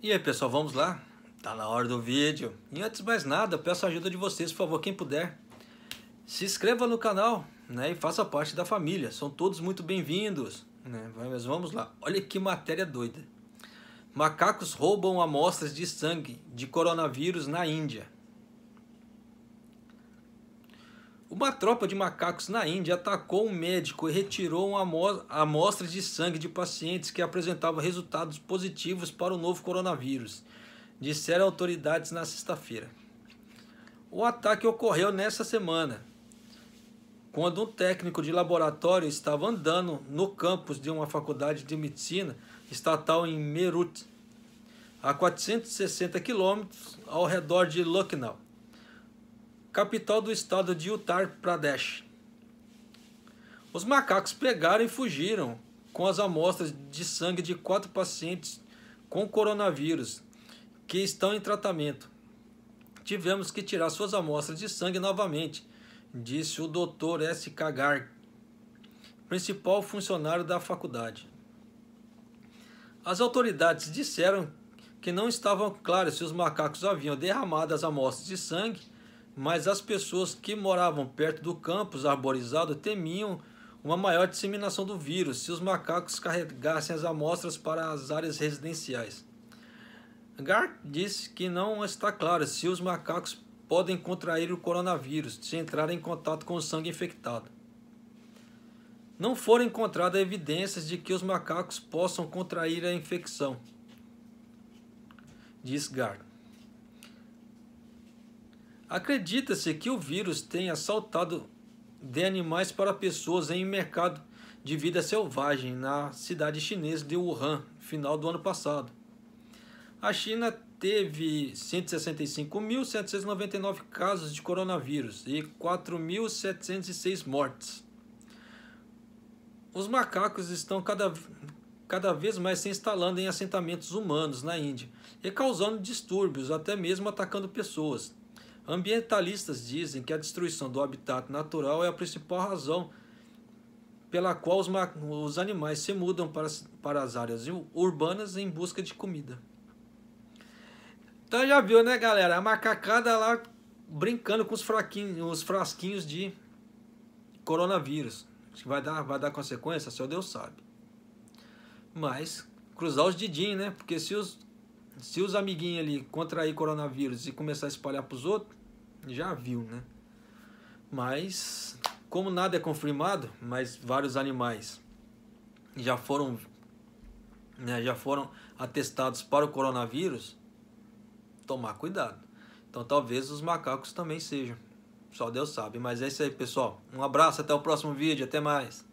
E aí pessoal, vamos lá? Tá na hora do vídeo. E antes de mais nada, eu peço a ajuda de vocês, por favor, quem puder. Se inscreva no canal né, e faça parte da família. São todos muito bem-vindos. Né? Mas vamos lá. Olha que matéria doida. Macacos roubam amostras de sangue de coronavírus na Índia. Uma tropa de macacos na Índia atacou um médico e retirou uma amostra de sangue de pacientes que apresentavam resultados positivos para o novo coronavírus, disseram autoridades na sexta-feira. O ataque ocorreu nesta semana, quando um técnico de laboratório estava andando no campus de uma faculdade de medicina estatal em Meerut, a 460 quilômetros ao redor de Lucknow capital do estado de Uttar Pradesh. Os macacos pegaram e fugiram com as amostras de sangue de quatro pacientes com coronavírus que estão em tratamento. Tivemos que tirar suas amostras de sangue novamente, disse o Dr. S. Kagar, principal funcionário da faculdade. As autoridades disseram que não estavam claras se os macacos haviam derramado as amostras de sangue mas as pessoas que moravam perto do campus arborizado temiam uma maior disseminação do vírus se os macacos carregassem as amostras para as áreas residenciais. Gart disse que não está claro se os macacos podem contrair o coronavírus se entrarem em contato com o sangue infectado. Não foram encontradas evidências de que os macacos possam contrair a infecção, diz Gart. Acredita-se que o vírus tenha saltado de animais para pessoas em mercado de vida selvagem na cidade chinesa de Wuhan, final do ano passado. A China teve 165.799 casos de coronavírus e 4.706 mortes. Os macacos estão cada, cada vez mais se instalando em assentamentos humanos na Índia e causando distúrbios, até mesmo atacando pessoas. Ambientalistas dizem que a destruição do habitat natural é a principal razão pela qual os, os animais se mudam para, para as áreas urbanas em busca de comida. Então já viu, né, galera? A macacada lá brincando com os, os frasquinhos de coronavírus. Acho que vai dar, vai dar consequência, só Deus sabe. Mas cruzar os didim, né? Porque se os se os amiguinhos ali contrair coronavírus e começar a espalhar para os outros, já viu, né? Mas, como nada é confirmado, mas vários animais já foram, né, já foram atestados para o coronavírus, tomar cuidado. Então, talvez os macacos também sejam. Só Deus sabe. Mas é isso aí, pessoal. Um abraço, até o próximo vídeo. Até mais.